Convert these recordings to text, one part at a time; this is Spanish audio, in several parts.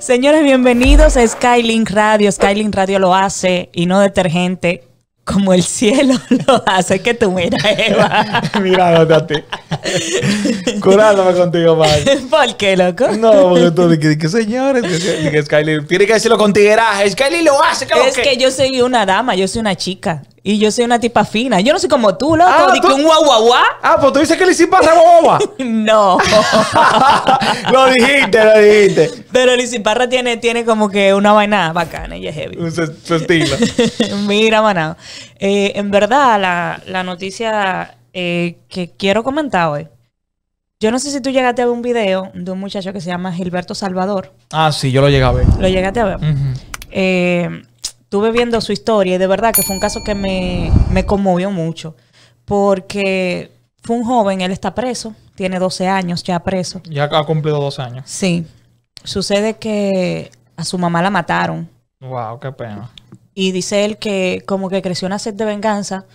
Señores, bienvenidos a Skylink Radio. Skylink Radio lo hace y no detergente como el cielo lo hace. Que tú mira, Eva. Mira, a Curándome contigo, ¿Por qué, loco? No, porque tú dices, señores, que, Skylink tiene que decirlo con tigueraje. Skylink lo hace, Es que yo soy una dama, yo soy una chica. Y yo soy una tipa fina. Yo no soy como tú, loco. Ah, Dije un guau, guau, Ah, pues tú dices que le es parra no. lo dijiste, lo dijiste. Pero Lizzy tiene, tiene como que una vaina bacana. y es heavy. Su, estilo. Mira, manado. Eh, en verdad, la, la noticia eh, que quiero comentar hoy. Yo no sé si tú llegaste a ver un video de un muchacho que se llama Gilberto Salvador. Ah, sí, yo lo llegué a ver. Lo llegaste a ver. eh, estuve viendo su historia y de verdad que fue un caso que me, conmovió mucho, porque fue un joven, él está preso, tiene 12 años ya preso. Ya ha cumplido 12 años. Sí. Sucede que a su mamá la mataron. Wow, qué pena. Y dice él que como que creció una sed de venganza. Eh,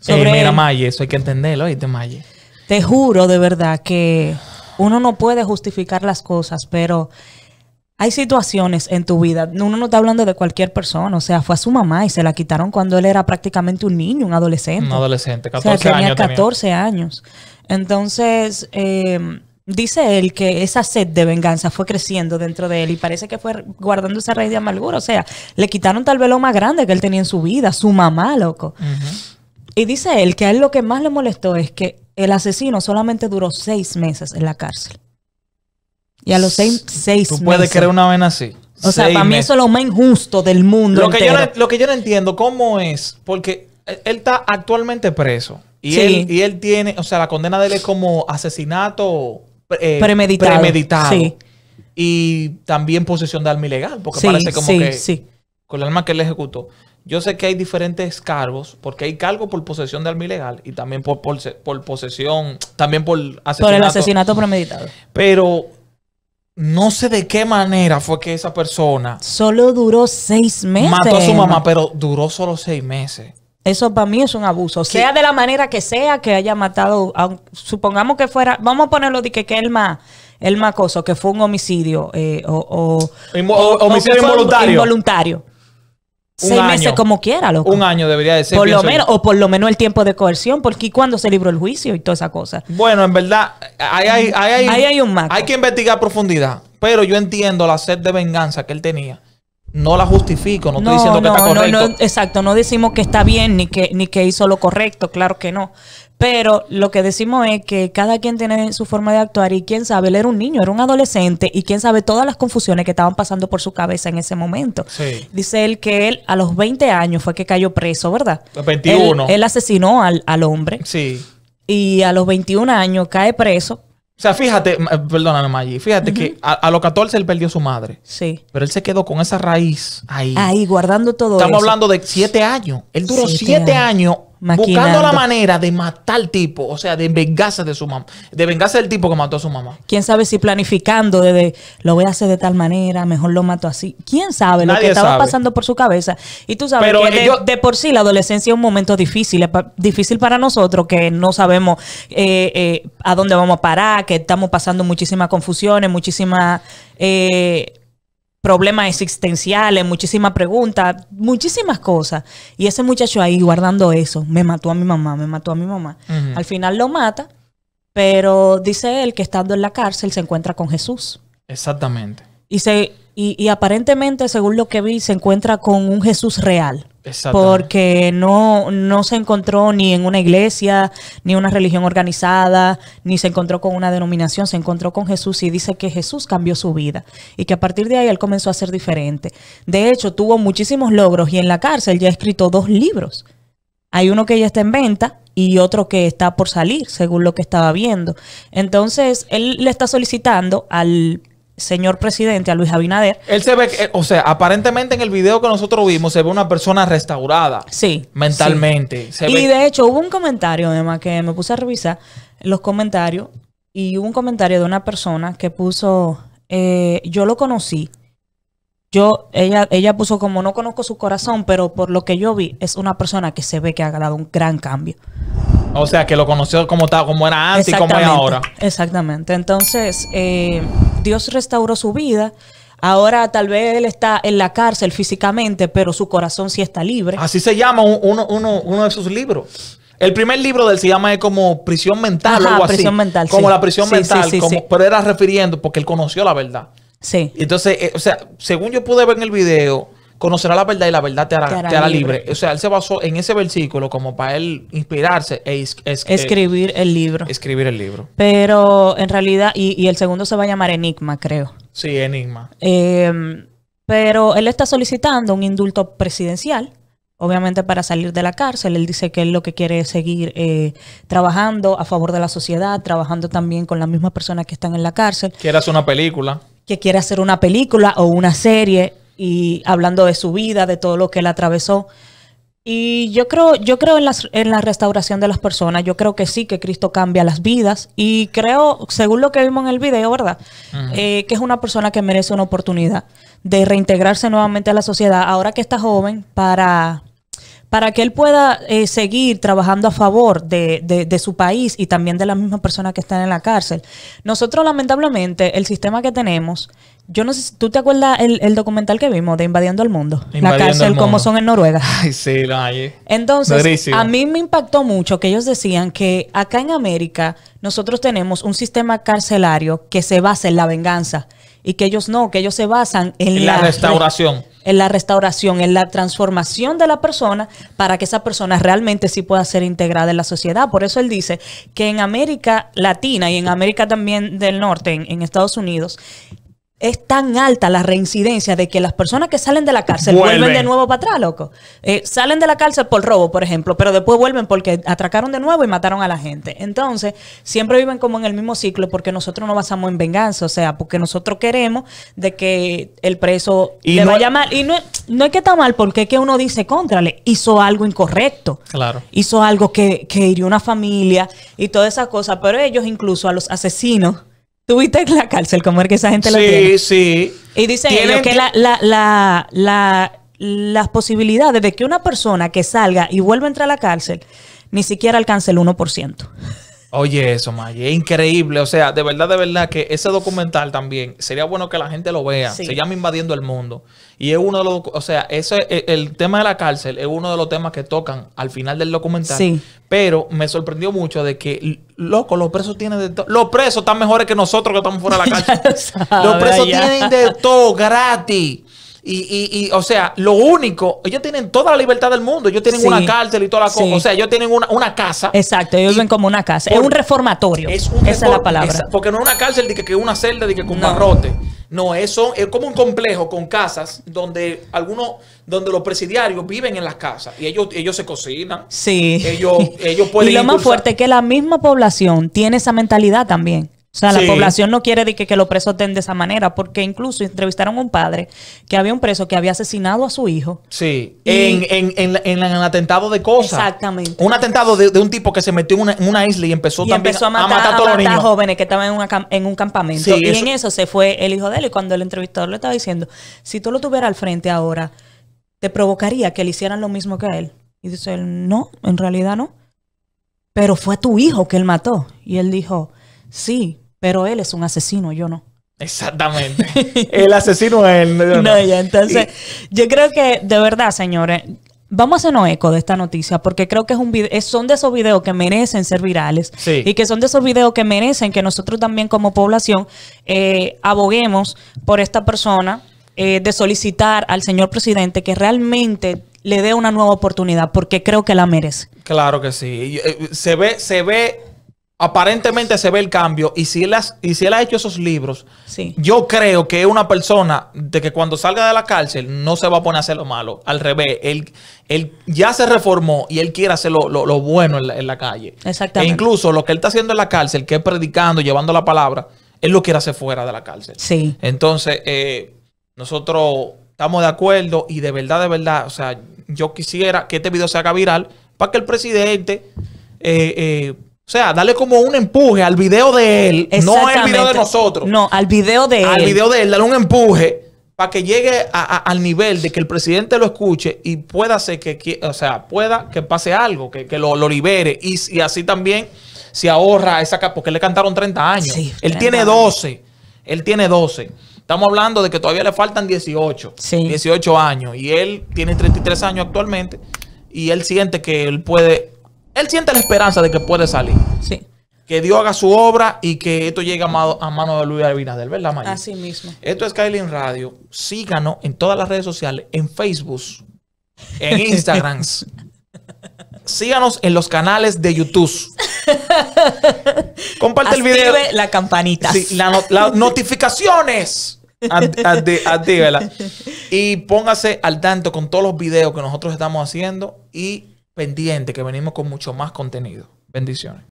sobre mira, Maye, eso hay que entenderlo, oíste, Maye. Te juro de verdad que uno no puede justificar las cosas, pero hay situaciones en tu vida, uno no está hablando de cualquier persona, o sea, fue a su mamá y se la quitaron cuando él era prácticamente un niño, un adolescente. Un adolescente, 14 o sea, tenía 14 años. Entonces, em, dice él que esa sed de venganza fue creciendo dentro de él y parece que fue guardando esa raíz de amargura, o sea, le quitaron tal velo más grande que él tenía en su vida, su mamá, loco. Y dice él que a él lo que más le molestó es que el asesino solamente duró seis meses en la cárcel. Y a los seis, seis Tú puedes creer una vena así. O sea, para mí eso es lo más injusto del mundo. Lo que, yo no, entiendo, ¿cómo es? Porque él está actualmente preso. Y, él, y él tiene, o sea, la condena de él es como asesinato eh, premeditado. Sí. Y también posesión de arma ilegal, porque parece como que con el arma que él ejecutó. Yo sé que hay diferentes cargos, porque hay cargos por posesión de arma ilegal y también por, por, por posesión, también por asesinato. Por el asesinato premeditado. Pero no sé de qué manera fue que esa persona. Solo duró seis meses. Mató a su mamá, pero duró solo seis meses. Eso para mí es un abuso. Sea de la manera que sea que haya matado, supongamos que fuera, vamos a ponerlo de que, que el más, el que fue un homicidio eh, o, homicidio involuntario seis meses como quiera, loco. Un año debería de ser. o por lo menos el tiempo de coerción, porque cuando se libró el juicio y toda esa cosa. Bueno, en verdad, mm, hay, un Hay que investigar a profundidad, pero yo entiendo la sed de venganza que él tenía. No la justifico, no, estoy diciendo que está correcto. No, exacto, no decimos que está bien ni que, ni que hizo lo correcto, claro que no. Pero lo que decimos es que cada quien tiene su forma de actuar y quién sabe, él era un niño, era un adolescente y quién sabe todas las confusiones que estaban pasando por su cabeza en ese momento. Dice él que él a los 20 años fue que cayó preso, ¿verdad? 21. Él, asesinó al, hombre. Sí. Y a los 21 años cae preso. O sea, fíjate, perdóname, Maggi, fíjate que a, los 14 él perdió a su madre. Sí. Pero él se quedó con esa raíz ahí. Ahí, guardando todo Estamos hablando de 7 años. Él duró 7 años Buscando la manera de matar al tipo, o sea, de vengarse de su mamá, de vengarse del tipo que mató a su mamá. Quién sabe si planificando desde lo voy a hacer de tal manera, mejor lo mato así. Quién sabe lo que estaba pasando por su cabeza. Y tú sabes que eh, de, por sí la adolescencia es un momento difícil, difícil para nosotros que no sabemos eh, eh, a dónde vamos a parar, que estamos pasando muchísimas confusiones, muchísimas eh, problemas existenciales, muchísimas preguntas, muchísimas cosas. Y ese muchacho ahí guardando eso, me mató a mi mamá, me mató a mi mamá. Al final lo mata, pero dice él que estando en la cárcel se encuentra con Jesús. Exactamente. Y se y, aparentemente, según lo que vi, se encuentra con un Jesús real. Porque no, no se encontró ni en una iglesia, ni una religión organizada, ni se encontró con una denominación, se encontró con Jesús y dice que Jesús cambió su vida y que a partir de ahí él comenzó a ser diferente. De hecho, tuvo muchísimos logros y en la cárcel ya ha escrito dos libros. Hay uno que ya está en venta y otro que está por salir, según lo que estaba viendo. Entonces, él le está solicitando al señor presidente, a Luis Abinader. Él se ve, eh, o sea, aparentemente en el video que nosotros vimos se ve una persona restaurada. Sí. Mentalmente. y de hecho hubo un comentario, además, que me puse a revisar los comentarios y hubo un comentario de una persona que puso, eh, yo lo conocí. Yo, ella, ella puso como no conozco su corazón, pero por lo que yo vi, es una persona que se ve que ha dado un gran cambio. O sea, que lo conoció como, estaba, como era antes y como es ahora. Exactamente. Entonces, eh, Dios restauró su vida. Ahora tal vez él está en la cárcel físicamente, pero su corazón sí está libre. Así se llama uno, de sus libros. El primer libro de él se llama como prisión mental o así. Mental, como la prisión mental, como, pero era refiriendo porque él conoció la verdad. Sí. Entonces, eh, o sea, según yo pude ver en el video, conocerá la verdad y la verdad te hará, libre. O sea, él se basó en ese versículo como para él inspirarse e es, escribir el libro. Escribir el libro. Pero en realidad, y, el segundo se va a llamar Enigma, creo. Sí, Enigma. Eh, pero él está solicitando un indulto presidencial obviamente para salir de la cárcel. Él dice que él lo que quiere es seguir eh, trabajando a favor de la sociedad, trabajando también con las mismas personas que están en la cárcel. Quiere hacer una película. Que quiere hacer una película o una serie y hablando de su vida, de todo lo que él atravesó. Y yo creo, yo creo en, las, en la restauración de las personas, yo creo que sí, que Cristo cambia las vidas y creo, según lo que vimos en el video, ¿verdad? Eh, que es una persona que merece una oportunidad de reintegrarse nuevamente a la sociedad, ahora que está joven, para para que él pueda eh, seguir trabajando a favor de, su país y también de las mismas personas que están en la cárcel. Nosotros, lamentablemente, el sistema que tenemos, yo no sé si tú te acuerdas el, documental que vimos de Invadiendo el Mundo, la cárcel como son en Noruega. sí, hay. Entonces, a mí me impactó mucho que ellos decían que acá en América nosotros tenemos un sistema carcelario que se basa en la venganza y que ellos no, que ellos se basan en, la, restauración. En la restauración, en la transformación de la persona para que esa persona realmente sí pueda ser integrada en la sociedad. Por eso él dice que en América Latina y en América también del Norte, en Estados Unidos, es tan alta la reincidencia de que las personas que salen de la cárcel vuelven, de nuevo para atrás, loco. Eh, salen de la cárcel por robo, por ejemplo, pero después vuelven porque atracaron de nuevo y mataron a la gente. Entonces, siempre viven como en el mismo ciclo porque nosotros no basamos en venganza, o sea, porque nosotros queremos de que el preso le vaya mal. Y no, no es que está mal porque es que uno dice, contrale, hizo algo incorrecto. Claro. Hizo algo que, que hirió una familia y todas esas cosas, pero ellos incluso a los asesinos Tuviste la cárcel, como es que esa gente la tiene. Sí, sí. Y dicen que la, la, la, las posibilidades de que una persona que salga y vuelva a entrar a la cárcel ni siquiera alcance el 1%. Oye, eso, May, es increíble. O sea, de verdad, de verdad que ese documental también sería bueno que la gente lo vea. Se llama Invadiendo el Mundo. Y es uno de los. O sea, ese, e, el, tema de la cárcel es uno de los temas que tocan al final del documental. Sí. Pero me sorprendió mucho de que, loco, los presos tienen de todo. Los presos están mejores que nosotros que estamos fuera de la cárcel. los presos tienen de todo gratis. Y, y, o sea, lo único, ellos tienen toda la libertad del mundo. Ellos tienen una cárcel y toda la cosa. O sea, ellos tienen una, casa. Exacto, ellos viven como una casa. es un reformatorio. esa es la palabra. porque no es una cárcel de que, que una celda de que con no. No, eso es como un complejo con casas donde algunos, donde los presidiarios viven en las casas y ellos, ellos se cocinan. Sí. Ellos, ellos pueden. Y lo más fuerte es que la misma población tiene esa mentalidad también. O sea, la población no quiere que, que los presos estén de esa manera, porque incluso entrevistaron a un padre que había un preso que había asesinado a su hijo. Sí, en, en, el atentado de cosas. Exactamente. Un atentado de, un tipo que se metió en una, isla y empezó también empezó a matar a, matar a, a, jóvenes que estaban en, un campamento. y en eso se fue el hijo de él. Y cuando el entrevistador le estaba diciendo, si tú lo tuvieras al frente ahora, ¿te provocaría que le hicieran lo mismo que a él? Y dice él, no, en realidad no. Pero fue tu hijo que él mató. Y él dijo, sí, pero él es un asesino, yo no. Exactamente. El asesino es él. No, ya, entonces, yo creo que de verdad, señores, vamos a hacernos eco de esta noticia porque creo que es un video, son de esos videos que merecen ser virales sí. y que son de esos videos que merecen que nosotros también como población eh, aboguemos por esta persona eh, de solicitar al señor presidente que realmente le dé una nueva oportunidad porque creo que la merece. Claro que sí. Eh, se ve, se ve aparentemente se ve el cambio y si él, y si él ha hecho esos libros, yo creo que es una persona de que cuando salga de la cárcel no se va a poner a hacer lo malo. Al revés, él, ya se reformó y él quiere hacer lo, bueno en la, calle. E Exactamente. E incluso lo que él está haciendo en la cárcel, que es predicando, llevando la palabra, él lo quiere hacer fuera de la cárcel. Sí. Entonces, eh, nosotros estamos de acuerdo y de verdad, de verdad, o sea, yo quisiera que este video se haga viral para que el presidente... Eh, eh o sea, dale como un empuje al video de él, no al video de nosotros. No, al video de él. Al video de él, dale un empuje para que llegue al nivel de que el presidente lo escuche y pueda hacer que, o sea, pueda que pase algo, que, lo, libere. Y, así también se ahorra esa... Porque le cantaron 30 años. él tiene 12. Él tiene 12. Estamos hablando de que todavía le faltan 18. 18 años. Y él tiene 33 años actualmente. Y él siente que él puede él siente la esperanza de que puede salir. Sí. Que Dios haga su obra y que esto llegue a, mano de Luis Abinader, ¿verdad, Maya? Así mismo. Esto es Skyline Radio. Síganos en todas las redes sociales, en Facebook, en Instagram. Síganos en los canales de YouTube. Comparte el video. la campanita. Sí, las notificaciones. Actívela. Y póngase al tanto con todos los videos que nosotros estamos haciendo y pendiente que venimos con mucho más contenido. Bendiciones.